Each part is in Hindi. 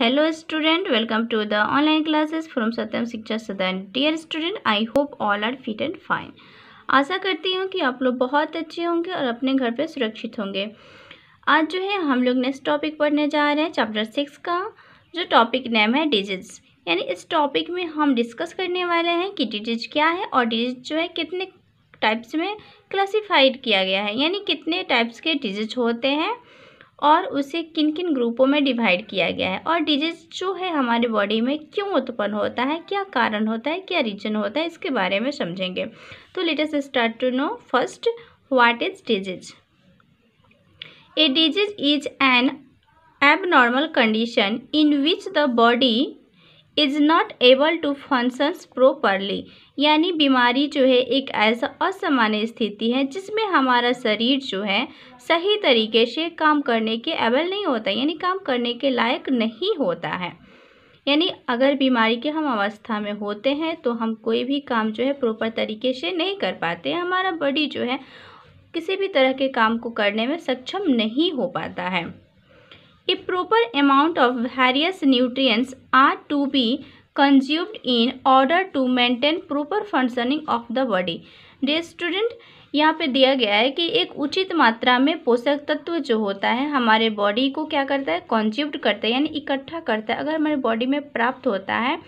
hello student welcome to the online classes from Satyam Shiksha Sadan dear student I hope all are fit and fine आशा करती हूँ कि आप लोग बहुत अच्छे होंगे और अपने घर पे सुरक्षित होंगे आज जो है हम लोग नेक्स्ट टॉपिक पढ़ने जा रहे हैं चैप्टर सिक्स का जो टॉपिक नेम है डिजीज यानी इस टॉपिक में हम डिस्कस करने वाले हैं कि डिजिट क्या है और डिजिट जो है कितने टाइप्स में क्लासीफाइड किया गया है यानी कितने टाइप्स के डिजिट होते हैं और उसे किन किन ग्रुपों में डिवाइड किया गया है और डिजीज़ जो है हमारे बॉडी में क्यों उत्पन्न होता है क्या कारण होता है क्या रीजन होता है इसके बारे में समझेंगे तो let's start to know first what is disease a disease is an abnormal condition in which the body is not able to functions properly यानी बीमारी जो है एक ऐसा असामान्य स्थिति है जिसमें हमारा शरीर जो है सही तरीके से काम करने के एबल नहीं होता यानी काम करने के लायक नहीं होता है यानी अगर बीमारी के हम अवस्था में होते हैं तो हम कोई भी काम जो है प्रॉपर तरीके से नहीं कर पाते हमारा बॉडी जो है किसी भी तरह के काम को करने में सक्षम नहीं हो पाता है a proper amount of various nutrients are to be consumed in order to maintain proper functioning of the body dear student यहाँ पे दिया गया है कि एक उचित मात्रा में पोषक तत्व जो होता है हमारे बॉडी को क्या करता है कंज्यूम्ड करता है यानी इकट्ठा करता है अगर हमारे बॉडी में प्राप्त होता है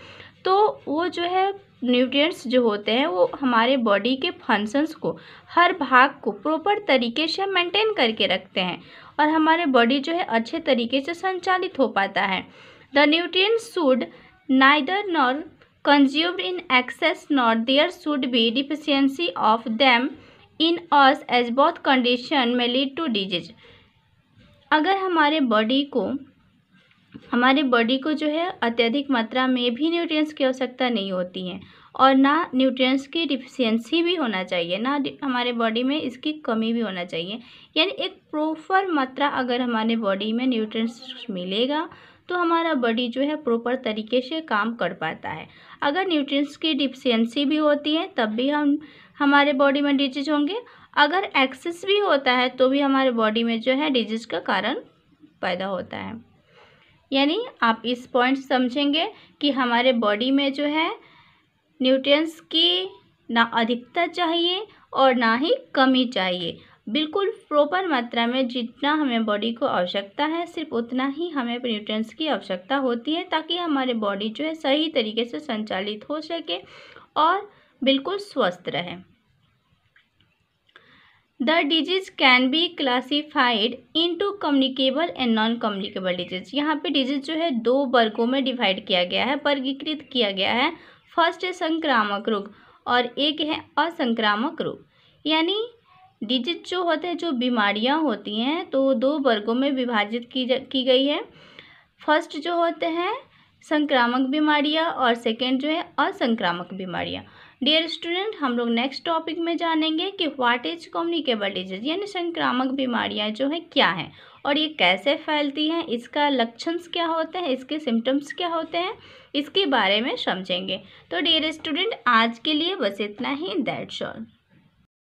तो वो जो है न्यूट्रिएंट्स जो होते हैं वो हमारे बॉडी के फंक्शंस को हर भाग को प्रॉपर तरीके से मेंटेन करके रखते हैं और हमारे बॉडी जो है अच्छे तरीके से संचालित हो पाता है the nutrients should neither nor consumed in excess nor there should be deficiency of them in us as both condition में लीड टू डिजीज अगर हमारे बॉडी को हमारे बॉडी को जो है अत्यधिक मात्रा में भी न्यूट्रिएंट्स की आवश्यकता नहीं होती है और ना न्यूट्रिएंट्स की डिफिशियंसी भी होना चाहिए ना हमारे बॉडी में इसकी कमी भी होना चाहिए यानी एक प्रॉपर मात्रा अगर हमारे बॉडी में न्यूट्रिएंट्स मिलेगा तो हमारा बॉडी जो है प्रॉपर तरीके से काम कर पाता है अगर न्यूट्रिएंट्स की डिफिशियंसी भी होती है तब भी हम हमारे बॉडी में डिजीज होंगे अगर एक्सेस भी होता है तो भी हमारे बॉडी में जो है डिजीज का कारण पैदा होता है यानी आप इस पॉइंट समझेंगे कि हमारे बॉडी में जो है न्यूट्रिएंट्स की ना अधिकता चाहिए और ना ही कमी चाहिए बिल्कुल प्रॉपर मात्रा में जितना हमें बॉडी को आवश्यकता है सिर्फ उतना ही हमें न्यूट्रिएंट्स की आवश्यकता होती है ताकि हमारे बॉडी जो है सही तरीके से संचालित हो सके और बिल्कुल स्वस्थ रहें the disease can be classified into communicable and non communicable disease यहाँ पे डिजीज जो है दो वर्गों में डिवाइड किया गया है वर्गीकृत किया गया है फर्स्ट है संक्रामक रोग और एक है असंक्रामक रोग यानी डिजिट जो होते हैं जो बीमारियाँ होती हैं तो दो वर्गों में विभाजित की जा की गई है फर्स्ट जो होते हैं संक्रामक बीमारियाँ और सेकेंड जो है असंक्रामक बीमारियाँ डियर स्टूडेंट हम लोग नेक्स्ट टॉपिक में जानेंगे कि व्हाट इज कम्युनिकेबल डिजीज यानी संक्रामक बीमारियां जो है क्या हैं और ये कैसे फैलती हैं इसका लक्षण क्या होते हैं इसके सिम्टम्स क्या होते हैं इसके बारे में समझेंगे तो डियर स्टूडेंट आज के लिए बस इतना ही दैट्स ऑल